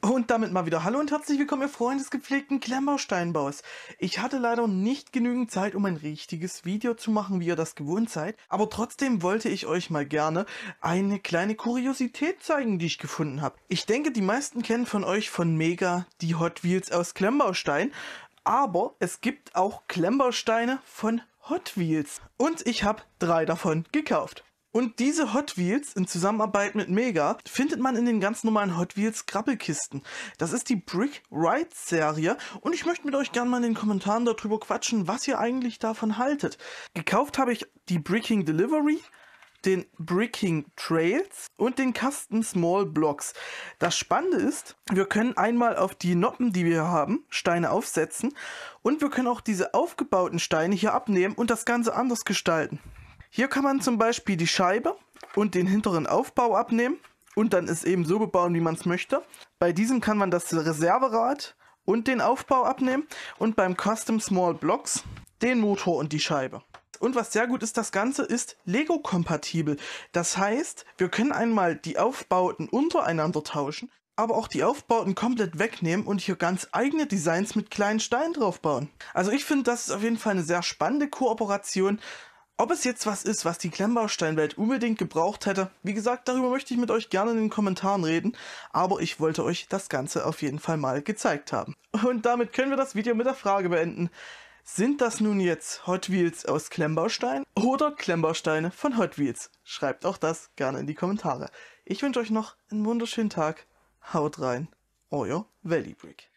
Und damit mal wieder Hallo und herzlich willkommen, ihr Freunde des gepflegten Klemmbausteinbaus. Ich hatte leider nicht genügend Zeit, um ein richtiges Video zu machen, wie ihr das gewohnt seid, aber trotzdem wollte ich euch mal gerne eine kleine Kuriosität zeigen, die ich gefunden habe. Ich denke, die meisten kennen von euch von Mega die Hot Wheels aus Klemmbaustein, aber es gibt auch Klemmbausteine von Hot Wheels und ich habe drei davon gekauft. Und diese Hot Wheels in Zusammenarbeit mit Mega findet man in den ganz normalen Hot Wheels Grabbelkisten. Das ist die Brick Ride Serie und ich möchte mit euch gerne mal in den Kommentaren darüber quatschen, was ihr eigentlich davon haltet. Gekauft habe ich die Bricking Delivery, den Bricking Trails und den Custom Small Blocks. Das Spannende ist, wir können einmal auf die Noppen, die wir hier haben, Steine aufsetzen und wir können auch diese aufgebauten Steine hier abnehmen und das Ganze anders gestalten. Hier kann man zum Beispiel die Scheibe und den hinteren Aufbau abnehmen und dann ist eben so bebauen, wie man es möchte. Bei diesem kann man das Reserverad und den Aufbau abnehmen und beim Custom Small Blocks den Motor und die Scheibe. Und was sehr gut ist, das Ganze ist Lego-kompatibel. Das heißt, wir können einmal die Aufbauten untereinander tauschen, aber auch die Aufbauten komplett wegnehmen und hier ganz eigene Designs mit kleinen Steinen draufbauen. Also ich finde, das ist auf jeden Fall eine sehr spannende Kooperation. Ob es jetzt was ist, was die Klemmbausteinwelt unbedingt gebraucht hätte, wie gesagt, darüber möchte ich mit euch gerne in den Kommentaren reden, aber ich wollte euch das Ganze auf jeden Fall mal gezeigt haben. Und damit können wir das Video mit der Frage beenden. Sind das nun jetzt Hot Wheels aus Klemmbaustein oder Klemmbausteine von Hot Wheels? Schreibt auch das gerne in die Kommentare. Ich wünsche euch noch einen wunderschönen Tag. Haut rein, euer Valley Brick.